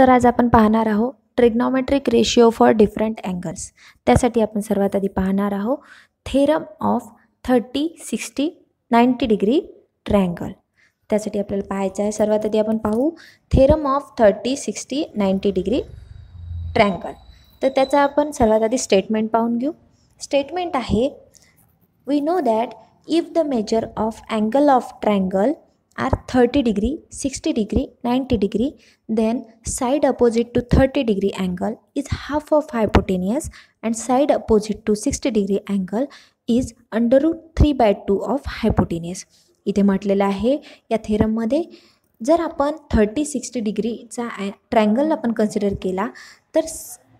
तर आज आपण पाहणार आहोत trigonometric ratio for different angles त्यासाठी आपण सर्वात आधी पाहणार आहोत theorem of thirty sixty ninety degree triangle त्यासाठी आपल्याला पाहायचं आहे सर्वात आधी आपण पाहू theorem of thirty sixty ninety degree triangle तर त्याचा आपण सर्वात आधी स्टेटमेंट पाहून घेऊ स्टेटमेंट आहे we know that if the measure of angle of triangle are thirty degree sixty degree ninety degree then side opposite to thirty degree angle is half of hypotenuse and side opposite to sixty degree angle is root three by two of hypotenuse इथे म्हटलेलं आहे या थेरममध्ये जर आपण thirty sixty डिग्रीचा ॲ triangle आपण consider केला तर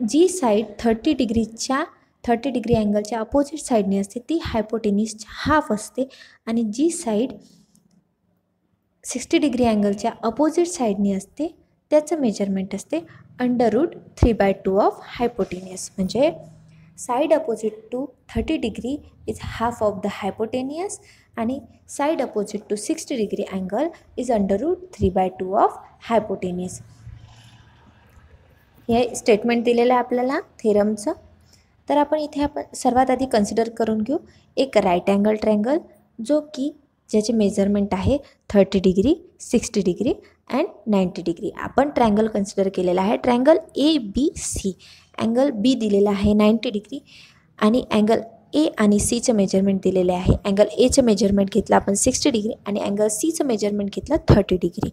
जी साईड थर्टी डिग्रीच्या थर्टी डिग्री अँगलच्या अपोजिट साईडने असते ती हायपोटेनियसच्या हाफ असते आणि जी साईड सिक्स्टी डिग्री अँगलच्या अपोजिट साईडनी असते त्याचं मेजरमेंट असते root three by two of hypotenuse म्हणजे side opposite to thirty degree is half of the hypotenuse आणि side opposite to sixty degree angle is root three by two of hypotenuse हे statement दिलेलं आहे आपल्याला थेरमचं तर आपण इथे आपण सर्वात आधी कन्सिडर करून घेऊ एक राईट अँगल ट्रँगल जो की ज्याचे मेजरमेंट आहे thirty degree sixty degree and ninety degree आपण ट्रँगल कन्सिडर केलेला आहे triangle A B C angle B दिलेला आहे नाईंटी डिग्री आणि अँगल ए आणि सीचं मेजरमेंट दिलेले आहे अँगल एचं मेजरमेंट घेतलं आपण सिक्स्टी डिग्री आणि अँगल सीचं मेजरमेंट घेतलं थर्टी डिग्री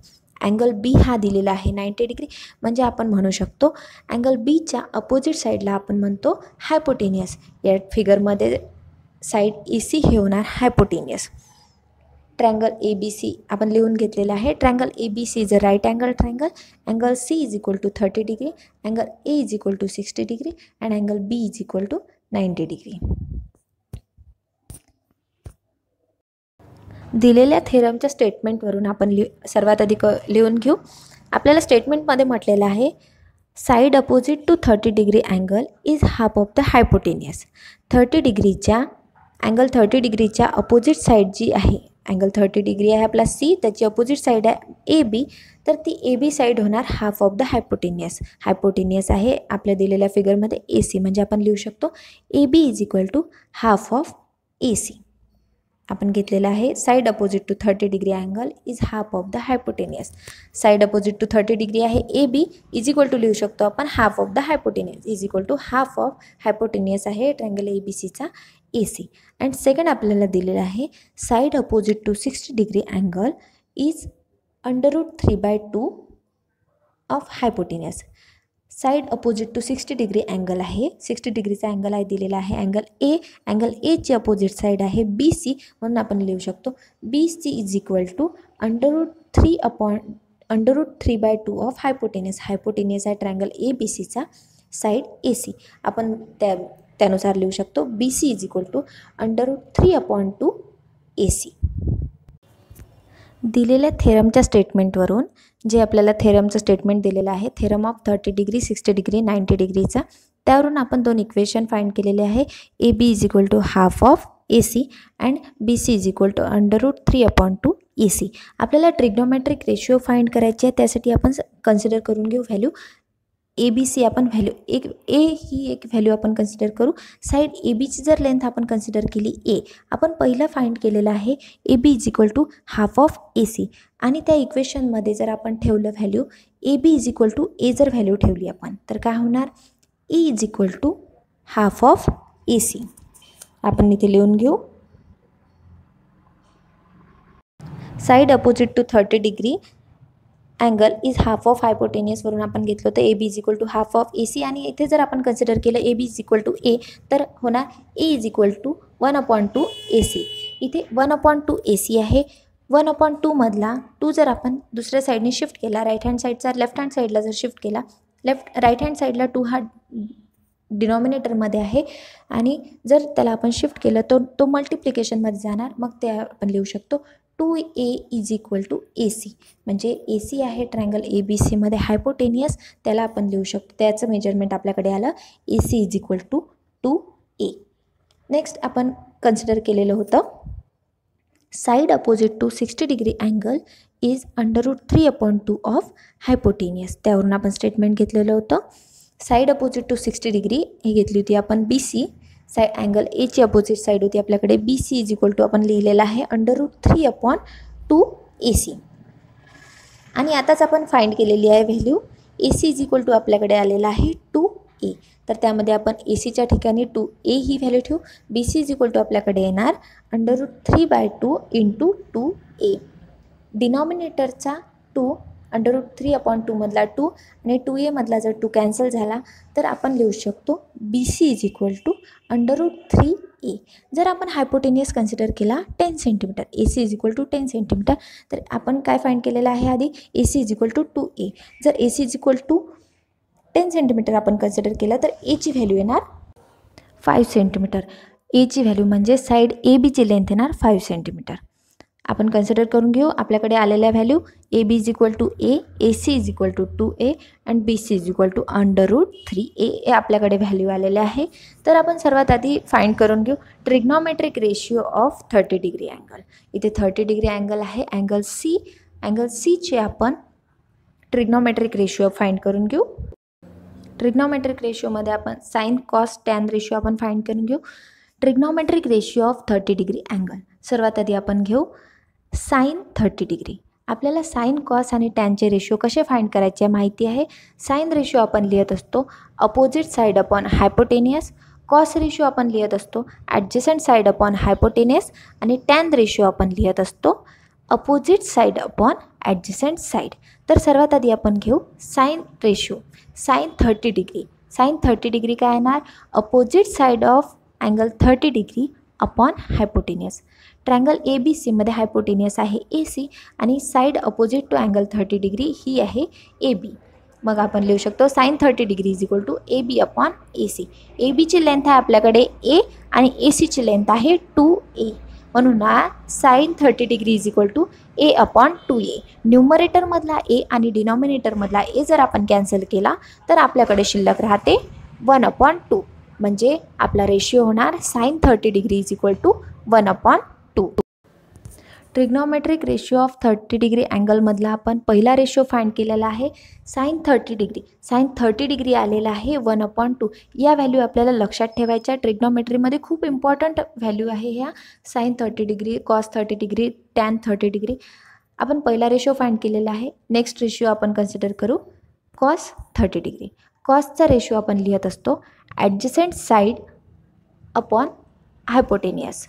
अँगल बी हा दिलेला आहे नाईंटी डिग्री म्हणजे आपण म्हणू शकतो अँगल बीच्या अपोजिट साईडला आपण म्हणतो हायपोटेनियस या फिगरमध्ये साईड ई सी हे होणार hypotenuse triangle A B C आपण लिहून घेतलेलं आहे triangle A B C is a right angle triangle angle C is equal to thirty degree angle A is equal to sixty degree and angle B is equal to ninety degree दिलेल्या थेरमच्या स्टेटमेंटवरून आपण लि सर्वात अधिक लिहून घेऊ आपल्याला स्टेटमेंटमध्ये म्हटलेलं आहे side opposite to thirty degree angle is half of the hypotenuse thirty डिग्रीच्या अँगल थर्टी डिग्रीच्या अपोजिट साईड जी आहे अँगल थर्टी डिग्री आहे आपला सी त्याची अपोजिट साईड आहे ए बी तर ती ए बी साईड होणार half of the hypotenuse hypotenuse आहे आपल्या दिलेल्या फिगरमध्ये ए सी म्हणजे आपण लिहू शकतो A B is equal to half of A C आपण घेतलेला आहे side opposite to thirty degree angle is half of the hypotenuse side opposite to thirty degree आहे A B is equal to लिहू शकतो आपण half of the hypotenuse is equal to half of hypotenuse आहे triangle A B सीचा A C and second आपल्याला दिलेलं आहे side opposite to sixty degree angle is under root three by two of hypotenuse side opposite to sixty degree angle आहे sixty डिग्रीचा angle आहे दिलेला आहे अँगल ए अँगल एची अपोजिट साईड आहे बी सी म्हणून आपण लिहू शकतो B C is equal to under root three upon under root three by two of hypotenuse hypotenuse आहे ट्रँगल ए बी सीचा साईड ए सी आपण त्या त्यानुसार लिहू शकतो B C is equal to root three upon two A C दिलेल्या थेरमच्या स्टेटमेंटवरून जे आपल्याला थेरमचं स्टेटमेंट दिलेलं आहे theorem of thirty degree sixty degree ninety डिग्रीचा त्यावरून आपण दोन इक्वेशन फाईंड केलेले आहे A B is equal to half of A C and B C is equal to under root three upon two A C आपल्याला trigonometric ratio find करायचे आहे त्यासाठी आपण कन्सिडर करून घेऊ व्हॅल्यू ए बी सी आपण व्हॅल्यू एक A ही एक व्हॅल्यू आपण कन्सिडर करू साईड ए बीची जर लेंथ आपण कन्सिडर केली ए आपण पहिला फाईंड केलेला आहे A B is equal to half of A C आणि त्या इक्वेशनमध्ये जर आपण ठेवलं value A B is equal to a जर व्हॅल्यू ठेवली आपण तर काय होणार a is equal to half of A C आपण इथे लिहून घेऊ side opposite to thirty degree angle is half of हायपोटेनियसवरून आपण घेतलं होतं A B is equal to half of A C आणि इथे जर आपण कन्सिडर केलं A B is equal to a तर होणार a is equal to one upon two A C इथे one upon two A C आहे वन अपॉईंट टूमधला टू जर आपण दुसऱ्या साईडने शिफ्ट केला राईट हँड साईडचा लेफ्ट हँड साईडला जर शिफ्ट केला लेफ्ट राईट हँड साईडला टू हा डिनॉमिनेटरमध्ये आहे आणि जर त्याला आपण शिफ्ट केलं तर तो, तो मल्टिप्लिकेशनमध्ये जाणार मग ते आपण लिहू शकतो two a is equal to A C म्हणजे ए सी आहे ट्रँगल ए बी सीमध्ये हायपोटेनियस त्याला आपण लिहू शकतो त्याचं मेजरमेंट आपल्याकडे आलं A C is equal to two a next आपण कन्सिडर केलेलं होतं side opposite to sixty degree angle is under root three upon two of hypotenuse त्यावरून आपण स्टेटमेंट घेतलेलं होतं side opposite to sixty degree हे घेतली होती आपण बी सी साय अँगल एची अपोजिट साईड होती आपल्याकडे B C is equal to आपण लिहिलेला आहे under root three upon two A C आणि आताच आपण फाईंड केलेली आहे value A C is equal to आपल्याकडे आलेला आहे टू ए तर त्यामध्ये आपण ए सीच्या ठिकाणी टू ए ही व्हॅल्यू ठेवू B C is equal to आपल्याकडे येणार under root three by two into two a डिनॉमिनेटरचा two under root three upon टूमधला टू आणि टू एमधला जर टू कॅन्सल झाला तर आपण लिहू शकतो B C is equal to under root three a जर आपण हायपोटेनियस कन्सिडर केला ten centimetre A C is equal to ten centimetre तर आपण काय फाईंड केलेलं आहे आधी A C is equal to two a जर A C is equal to ten centimetre आपण कन्सिडर केलं तर एची व्हॅल्यू येणार फाईव्ह सेंटीमीटर एची व्हॅल्यू म्हणजे साईड ए बीची लेंथ येणार फाईव्ह सेंटीमीटर आपण कन्सिडर करून घेऊ आपल्याकडे आलेल्या value A B is equal to a A C is equal to two a and B C is equal to under root three a a आपल्याकडे value आलेले आहे तर आपण सर्वात आधी फाईंड करून घेऊ trigonometric ratio of thirty degree angle इथे थर्टी डिग्री अँगल आहे अँगल सी अँगल सीचे आपण ट्रिग्नॉमेट्रिक रेशिओ फाईंड करून घेऊ ट्रिग्नॉमेट्रिक रेशिओमध्ये आपण साईन कॉस्ट टॅन रेशिओ आपण फाइंड करून घेऊ trigonometric ratio of thirty degree angle सर्वात आधी आपण घेऊ साईन थर्टी डिग्री आपल्याला साईन कॉस आणि टॅनचे रेशो कसे फाइंड करायचे माहिती आहे साईन रेशो आपण लिहित असतो opposite side upon hypotenuse cos ratio आपण लिहित असतो ॲडजसंट साईड अपॉन हायपोटेनियस आणि टॅन रेशो आपण लिहित असतो opposite side upon adjacent side तर सर्वात आधी आपण घेऊ sine ratio sine thirty degree sine thirty degree काय येणार opposite side of angle thirty degree upon hypotenuse triangle A B सीमध्ये हायपोटेनियस आहे ए सी आणि side opposite to angle thirty degree ही आहे ए बी मग आपण लिहू शकतो sine thirty degree is equal to A B upon A C A बीची लेंथ आहे आपल्याकडे ए आणि ए सीची लेंथ आहे टू ए म्हणून sine thirty degree is equal to a upon two a न्युमरेटरमधला ए आणि डिनॉमिनेटरमधला ए जर आपण कॅन्सल केला तर आपल्याकडे शिल्लक राहते वन अपॉन टू म्हणजे आपला रेशिओ होणार sine thirty degree is equal to one upon two trigonometric ratio of thirty degree अँगलमधला आपण पहिला रेशिओ फाइंड केलेला आहे sine thirty degree sine thirty degree आलेला आहे वन अपॉन टू या व्हॅल्यू आपल्याला लक्षात ठेवायच्या ट्रिग्नॉमेट्रीमध्ये खूप इम्पॉर्टंट व्हॅल्यू आहे ह्या sine thirty degree cos thirty degree tan thirty degree आपण पहिला रेशिओ फाइंड केलेला आहे नेक्स्ट रेशिओ आपण कन्सिडर करू कॉस थर्टी डिग्री कॉसचा रेशो आपण लिहित असतो adjacent side upon hypotenuse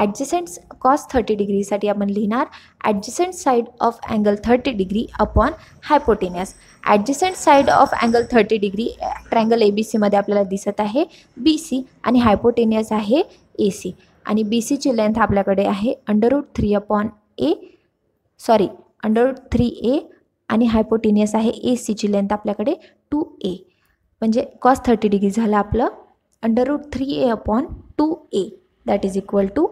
adjacents cos thirty डिग्रीसाठी आपण लिहिणार adjacent side of angle thirty degree upon hypotenuse adjacent side of angle thirty degree triangle A B सीमध्ये आपल्याला दिसत आहे बी सी आणि हायपोटेनियस आहे ए सी आणि बी सीची लेंथ आपल्याकडे आहे root three upon a sorry root three a आणि हायपोटेनियस आहे ए सीची लेंथ आपल्याकडे टू ए म्हणजे कॉस थर्टी डिग्री झालं आपलं root three a upon two a that is equal to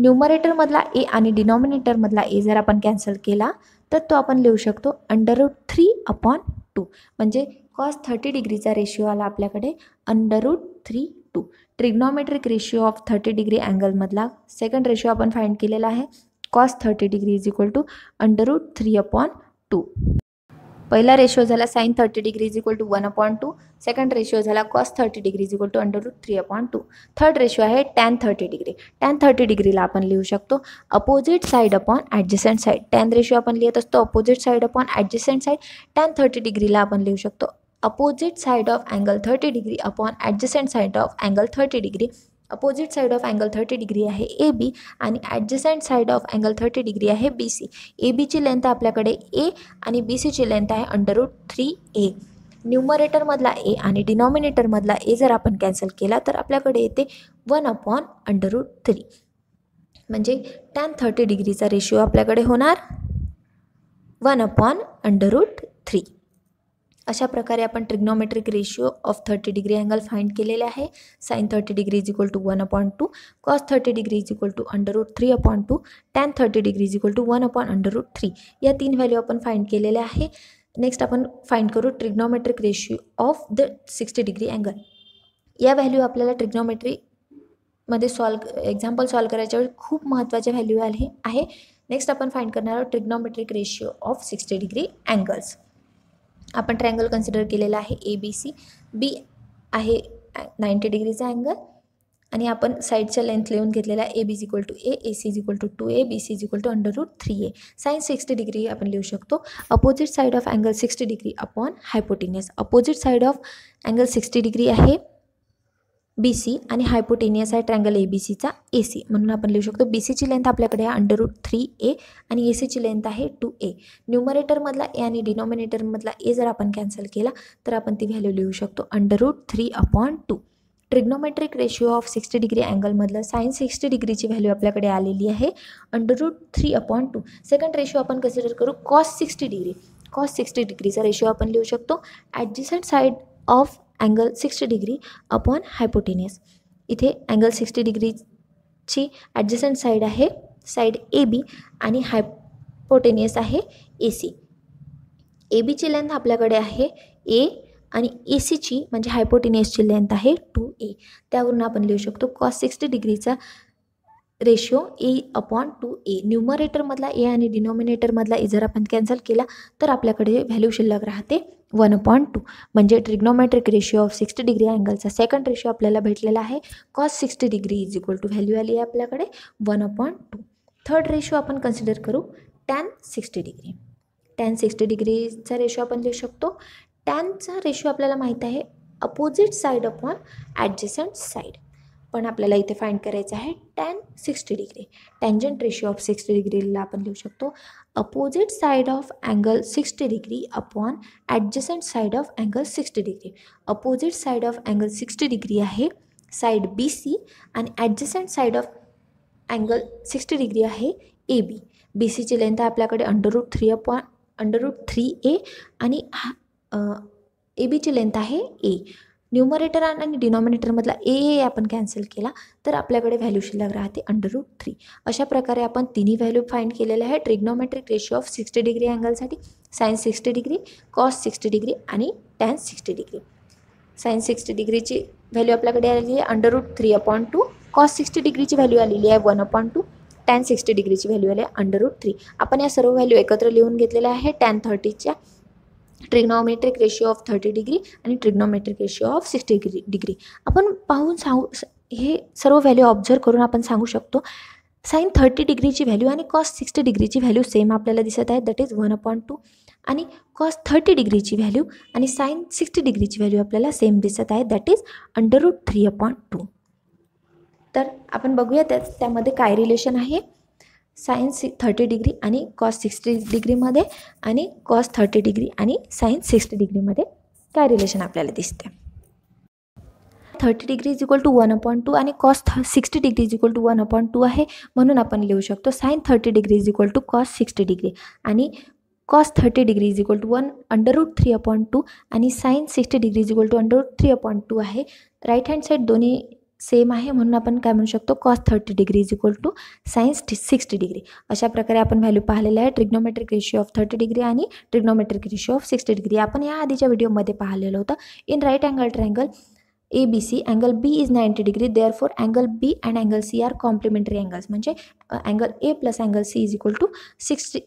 न्युमरेटरमधला ए आणि डिनॉमिनेटरमधला ए जर आपण कॅन्सल केला तर तो आपण लिहू शकतो under root three upon two म्हणजे कॉस थर्टी डिग्रीचा रेशिओ आला आपल्याकडे under root three two trigonometric ratio of thirty degree अँगलमधला सेकंड रेशिओ आपण फाईंड केलेला आहे cos thirty degree is equal to under root three upon two पहिला ratio झाला sine thirty degrees equal to one upon two second ratio झाला cos thirty degrees equal to under root three upon two third ratio आहे tan thirty degree tan thirty डिग्रीला आपण लिहू शकतो opposite side upon adjacent side tan ratio आपण लिहित असतो opposite side upon adjacent side tan thirty डिग्रीला आपण लिहू शकतो opposite side of angle thirty degree upon adjacent side of angle thirty degree opposite side of angle thirty degree आहे A B आणि adjacent side of angle thirty degree आहे B C A बीची length आपल्याकडे ए आणि बी सीची length आहे root three ए न्यूमरेटरमधला ए आणि डिनॉमिनेटरमधला ए जर आपण कॅन्सल केला तर आपल्याकडे येते वन अपॉन रूट थ्री म्हणजे टॅन थर्टी डिग्रीचा रेशिओ आपल्याकडे होणार वन अपॉन अंडररूट थ्री अशा प्रकारे आपण trigonometric ratio of thirty degree angle find केलेले आहे sine thirty degree is equal to one upon two cos thirty degree is equal to root three upon two tan thirty degree is equal to one under root three या तीन value आपण find केलेल्या आहे next आपण find करू trigonometric ratio of the sixty degree angle या value आपल्याला trigonometry मध्ये सॉल्व एक्झाम्पल सॉल्व करायच्या वेळी खूप महत्त्वाच्या व्हॅल्यू आले आहे नेक्स्ट आपण फाइंड करणार आहोत trigonometric ratio of sixty degree angles आपण ट्रँगल कन्सिडर केलेला आहे ए बी सी बी आहे नाईंटी डिग्रीचा अँगल आणि आपण साईडच्या लेंथ लिहून घेतलेला A B is equal to a A C is equal to two A B C is equal to under root three a sine sixty degree आपण लिहू शकतो opposite side of angle sixty degree upon hypotenuse opposite side of angle sixty degree आहे B C आणि hypotenuse आहे triangle A B सीचा A C म्हणून आपण लिहू शकतो बी सीची लेंथ आपल्याकडे आहे अंडर रूट थ्री ए आणि ए सीची लेंथ आहे टू ए न्युमरेटरमधला ए आणि डिनॉमिनेटरमधला ए जर आपण कॅन्सल केला तर आपण ती व्हॅल्यू लिहू शकतो under root three upon two trigonometric ratio of sixty degree अँगलमधलं साईन सिक्स्टी डिग्रीची व्हॅल्यू आपल्याकडे आलेली आहे under root three upon two second ratio आपण कन्सिडर करू cos sixty degree cos sixty डिग्रीचा रेशिओ आपण लिहू शकतो adjacent side of angle sixty degree upon hypotenuse इथे अँगल सिक्स्टी डिग्रीची ॲडजस्टंट साईड आहे साईड ए बी आणि हायपोटेनियस आहे ए सी ए बीची लेंथ आपल्याकडे आहे ए आणि ए सीची म्हणजे हायपोटेनियसची लेंथ आहे टू ए त्यावरून आपण लिहू शकतो कॉस सिक्स्टी डिग्रीचा ratio a upon two a न्युमरेटरमधला ए आणि डिनॉमिनेटरमधला ए जर आपण कॅन्सल केला तर आपल्याकडे व्हॅल्यू शिल्लक राहते वन पॉईंट टू म्हणजे trigonometric ratio of sixty degree अँगलचा सेकंड रेशो आपल्याला भेटलेला आहे cos sixty degree is equal to value आली आहे आपल्याकडे one upon two third ratio आपण कन्सिडर करू tan sixty degree tan sixty डिग्रीचा रेशो आपण लिहू शकतो टॅनचा रेशो आपल्याला माहीत आहे opposite side upon adjacent side पण आपल्याला इथे फाईंड करायचं आहे tan sixty degree tangent ratio of sixty डिग्रीला आपण लिहू शकतो opposite side of angle sixty degree upon adjacent side of angle sixty degree opposite side of angle sixty degree आहे side B C आणि adjacent side of angle sixty degree आहे A B B सीची length आहे आपल्याकडे root three upon under root three a आणि हा ए बीची length आहे ए न्युमरेटर आणि डिनॉमिनेटरमधला ए ए आपण कॅन्सल केला तर आपल्याकडे व्हॅल्यू शिल्लक राहते अंडर रूट थ्री अशा प्रकारे आपण तिन्ही व्हॅल्यू फाईंड केलेले आहे trigonometric ratio of sixty degree अँगलसाठी sines sixty degree cos sixty degree आणि tan sixty degree sines sixty डिग्रीची व्हॅल्यू आपल्याकडे आलेली आहे under root three upon two cos sixty डिग्रीची व्हॅल्यू आलेली आहे one upon two tan sixty डिग्रीची व्हॅल्यू आली आहे अंडर रूट थ्री आपण या सर्व व्हॅल्यू एकत्र लिहून घेतलेल्या आहे टॅन थर्टीच्या trigonometric ratio of thirty degree आणि trigonometric ratio of sixty degree degree आपण पाहून सांगू हे सर्व व्हॅल्यू ऑब्झर्व करून आपण सांगू शकतो साईन थर्टी डिग्रीची व्हॅल्यू आणि कॉस सिक्स्टी डिग्रीची व्हॅल्यू सेम आपल्याला दिसत आहे that is one upon two आणि कॉस थर्टी डिग्रीची व्हॅल्यू आणि साईन सिक्स्टी डिग्रीची व्हॅल्यू आपल्याला सेम दिसत आहे that is under root three upon two तर आपण बघूया त्याच त्यामध्ये काय रिलेशन आहे सायन्स सि थर्टी डिग्री आणि कॉस सिक्स्टी डिग्रीमध्ये आणि कॉस थर्टी डिग्री आणि सायन्स सिक्स्टी डिग्रीमध्ये काय रिलेशन आपल्याला दिसते thirty degree is equal to one upon two आणि कॉस थ sixty degree is equal to one upon two आहे म्हणून आपण लिहू शकतो sine thirty degree is equal to cos sixty degree आणि cos thirty degree is equal to one root three upon two आणि sine sixty degree is equal to root three upon two आहे right hand side दोन्ही same आहे म्हणून आपण काय म्हणू शकतो cos thirty degree is equal to sines sixty degree अशा प्रकारे आपण व्हॅल्यू पाहिलेलं आहे trigonometric ratio of thirty degree आणि trigonometric ratio of sixty degree आपण या आधीच्या व्हिडिओमध्ये पाहिलेलं होतं in right angle triangle A B C angle B is ninety degree therefore angle B and angle C are complementary angles म्हणजे angle A plus angle C is equal to sixty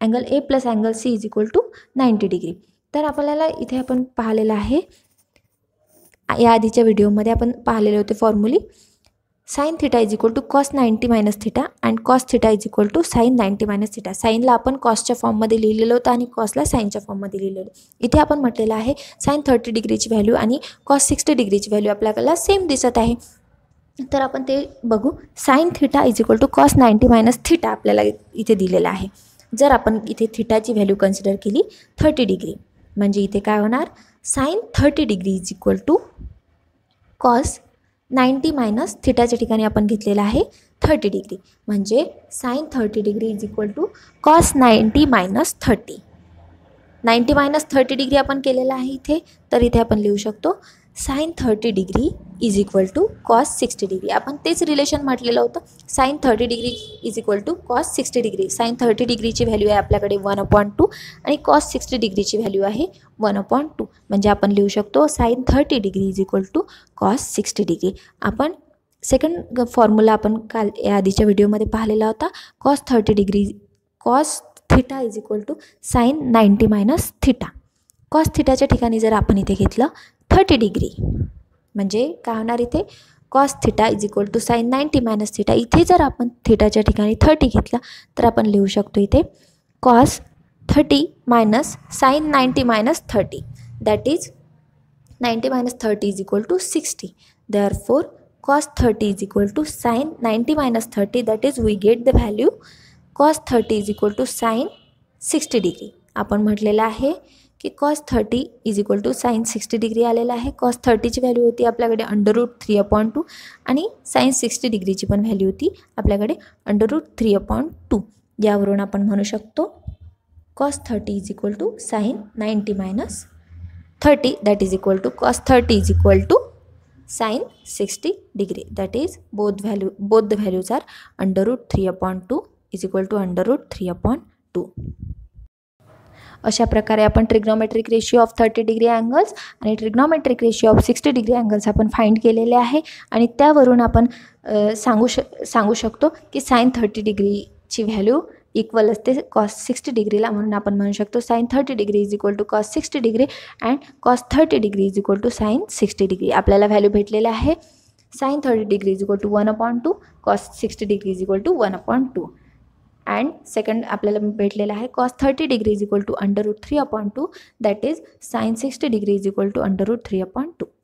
angle A plus angle C is equal to ninety degree तर आपल्याला इथे आपण पाहिलेलं आहे या आधीच्या व्हिडिओमध्ये आपण पाहिलेले होते formulae sine theta is equal to cos ninety minus theta and cos theta is equal to sine ninety minus theta साईनला आपण कॉसच्या फॉर्ममध्ये लिहिलेलं होतं आणि कॉसला साईनच्या फॉर्ममध्ये लिहिलेलं इथे आपण म्हटलेलं आहे साईन थर्टी डिग्रीची व्हॅल्यू आणि कॉस सिक्स्टी डिग्रीची व्हॅल्यू आपल्याला सेम दिसत आहे तर आपण ते बघू sine theta is equal to cos ninety minus theta आपल्याला इथे दिलेला आहे जर आपण इथे थिटाची व्हॅल्यू कन्सिडर केली थर्टी डिग्री म्हणजे इथे काय होणार sine thirty degree is equal to cos ninety minus थिटाच्या ठिकाणी आपण घेतलेला आहे थर्टी डिग्री म्हणजे sine thirty degree is equal to cos ninety minus thirty ninety minus thirty degree आपण केलेला आहे इथे तर इथे आपण लिहू शकतो sine thirty degree is equal to cos sixty degree आपण तेच रिलेशन म्हटलेलं होतं sine thirty degree is equal to cos sixty degree sine thirty डिग्रीची व्हॅल्यू आहे आपल्याकडे वन अपॉईंट टू आणि कॉस सिक्स्टी डिग्रीची व्हॅल्यू आहे वन अपॉईंट टू म्हणजे आपण लिहू शकतो sine thirty degree is equal to cos sixty degree आपण सेकंड फॉर्म्युला आपण काल या आधीच्या व्हिडिओमध्ये पाहिलेला होता cos thirty degree cos theta is equal to sine ninety minus theta cos थिटाच्या ठिकाणी जर आपण इथे घेतलं थर्टी डिग्री म्हणजे काय होणार इथे cos theta is equal to sine ninety minus theta इथे जर आपण थिटाच्या ठिकाणी थर्टी घेतला तर आपण लिहू शकतो इथे cos thirty minus sine ninety minus thirty that is ninety minus thirty is equal to sixty therefore cos thirty is equal to sine ninety minus thirty that is we get the value cos thirty is equal to sine sixty degree आपण म्हटलेलं आहे की cos thirty is equal to sine sixty degree आलेला आहे cos थर्टीची value होती आपल्याकडे under root three upon two आणि साईन सिक्स्टी डिग्रीची पण व्हॅल्यू होती आपल्याकडे under root three upon two यावरून आपण म्हणू शकतो cos thirty is equal to sine ninety minus thirty that is equal to cos thirty is equal to sine sixty degree that is both value both values are under root three upon two is equal to under under root three upon two अशा प्रकारे आपण trigonometric ratio of thirty degree angles आणि trigonometric ratio of sixty degree angles आपण find केलेले आहे आणि त्यावरून आपण सांगू शक सांगू शकतो की साईन थर्टी डिग्रीची व्हॅल्यू इक्वल असते कॉस सिक्स्टी डिग्रीला म्हणून आपण म्हणू शकतो sine thirty degree is equal to cos sixty degree and cos thirty degree is equal to sine sixty degree आपल्याला व्हॅल्यू भेटलेला आहे sine thirty degree is equal to one upon two cos sixty degree is equal to one upon two and second आपल्याला भेटलेलं आहे cos thirty degree is equal to under root three upon two that is sine sixty degree is equal to under root three upon to